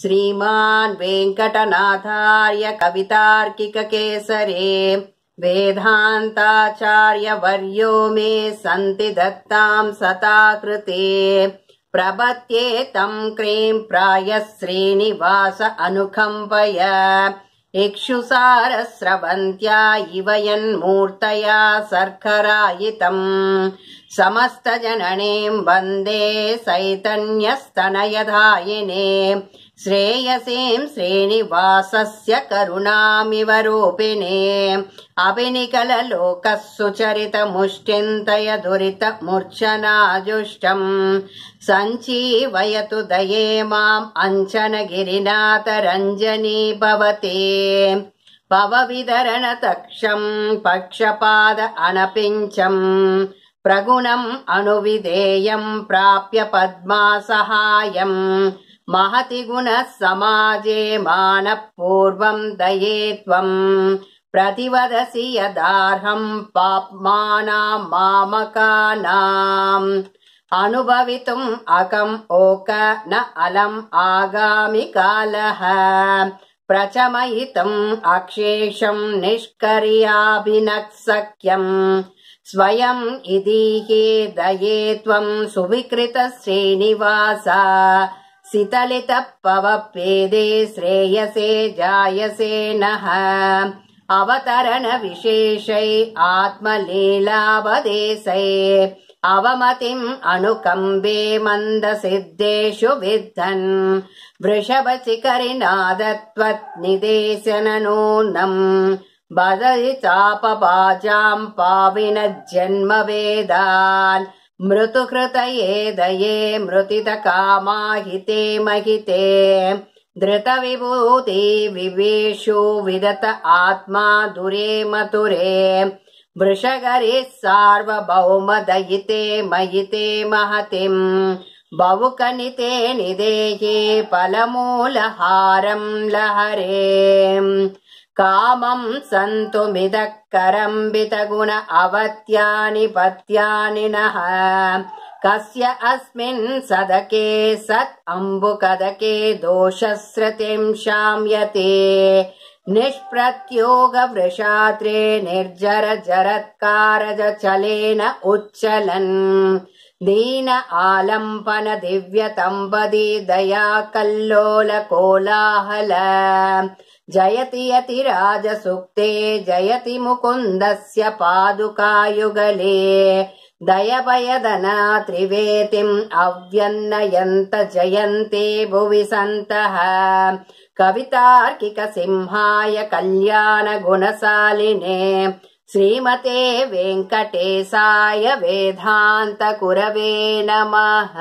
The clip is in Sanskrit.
श्रीमान् वेङ्कटनाथार्य कवितार्किकेसरे वेदान्ताचार्यवर्यो मे सन्ति दत्ताम् सता कृते प्रपत्ते तम् क्रेम् प्रायः श्रीनिवास अनुकम्पय इक्षुसारस्रवन्त्या इवयन्मूर्तया सर्करायितम् समस्तजननीम् वन्दे सैतन्यस्तनयधायिने श्रेयसीं श्रीनिवासस्य करुणामिव रूपिणे अभिनिकलोकः सुचरितमुष्टिन्तय दुरित सञ्चीवयतु दये माम् अञ्चन भवते पवविधरणतक्षम् पक्षपाद अनपिञ्चम् प्रगुणम् अनुविधेयम् प्राप्य पद्मासहायम् महति गुणः समाजे मानः पूर्वम् त्वम् प्रतिवदसि यदार्हम् पाप्मानाम् मामकानाम् अनुभवितुम् अकम् ओक न अलम् आगामि कालः प्रचमयितुम् अक्षेषम् निष्कर्याभिनक् स्वयम् इदीहे त्वम् सुविकृत श्रीनिवास सितलितपवपेदे श्रेयसे जायसे नः अवतरणविशेषै आत्मलीलावदेशै अवमतिम् अनुकम्बे मन्दसिद्धेषु विद्धन् वृषभचिखरि नादत्वत् निदेशननूनम् बदयितापबाजाम् मृतुहृतये दये मृतितकामाहिते महिते धृतविभूति विवेशो विदत आत्मा दुरे वृषगरे भृषगरिः सार्वभौमदयिते महिते महतिम् बहुकनिते निदेहे फलमूलहारम् लहरे कामम् मिदः करम्बितगुण अवत्यानि नः कस्य अस्मिन् सदके सत् अम्बुकदके दोषस्रुतिम् शाम्यते निष्प्रत्योगवृषात्रे निर्जर जरत्कारज चलेन उच्चलन् दीन आलम्पन दिव्यतम्बदी कल्लोल कोलाहल जयति यतिराजसूक्ते जयति मुकुन्दस्य पादुकायुगले दयभयदना त्रिवेतिम् अव्यन्नयन्त जयन्ते भुवि सन्तः कवितार्किकसिंहाय कल्याणगुणशालिने श्रीमते वेङ्कटेशाय वेदान्तकुरवे नमः